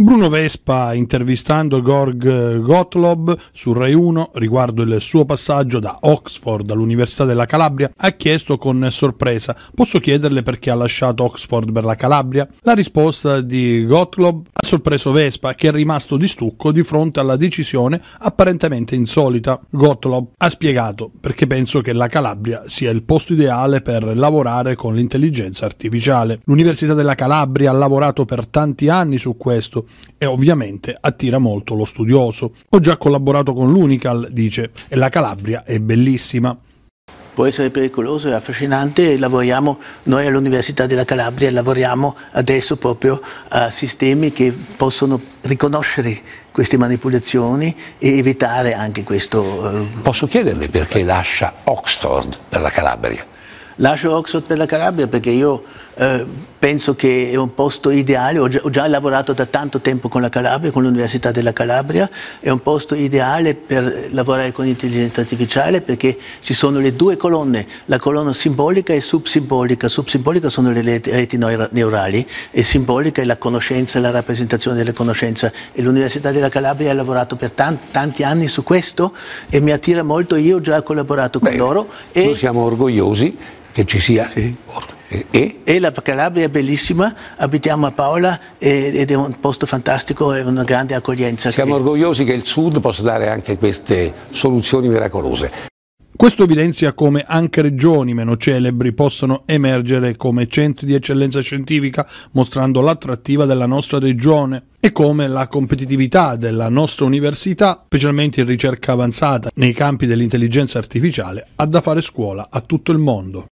Bruno Vespa intervistando Gorg Gottlob su Rai 1 riguardo il suo passaggio da Oxford all'Università della Calabria ha chiesto con sorpresa posso chiederle perché ha lasciato Oxford per la Calabria? La risposta di Gottlob ha sorpreso Vespa che è rimasto di stucco di fronte alla decisione apparentemente insolita. Gottlob ha spiegato perché penso che la Calabria sia il posto ideale per lavorare con l'intelligenza artificiale. L'Università della Calabria ha lavorato per tanti anni su questo e ovviamente attira molto lo studioso. Ho già collaborato con l'Unical, dice, e la Calabria è bellissima. Può essere pericoloso e affascinante e lavoriamo, noi all'Università della Calabria lavoriamo adesso proprio a sistemi che possono riconoscere queste manipolazioni e evitare anche questo. Eh, Posso chiederle perché lascia Oxford per la Calabria? lascio Oxford per la Calabria perché io eh, penso che è un posto ideale, ho già, ho già, lavorato da tanto tempo con la Calabria, con l'Università della Calabria, è un posto ideale per lavorare con l'intelligenza artificiale perché ci sono le due colonne, la colonna simbolica e subsimbolica, subsimbolica sono le reti neurali e simbolica è la conoscenza, la rappresentazione della conoscenza e l'Università della Calabria ha lavorato per tanti, tanti anni su questo e mi attira molto, io ho già collaborato con Beh, loro. E... Noi siamo orgogliosi che ci sia. Sì. E? e? la Calabria è bellissima, abitiamo a Paola ed è un posto fantastico e una grande accoglienza. Siamo che... orgogliosi che il Sud possa dare anche queste soluzioni miracolose. Questo evidenzia come anche regioni meno celebri possono emergere come centri di eccellenza scientifica, mostrando l'attrattiva della nostra regione e come la competitività della nostra università, specialmente in ricerca avanzata nei campi dell'intelligenza artificiale, ha da fare scuola a tutto il mondo.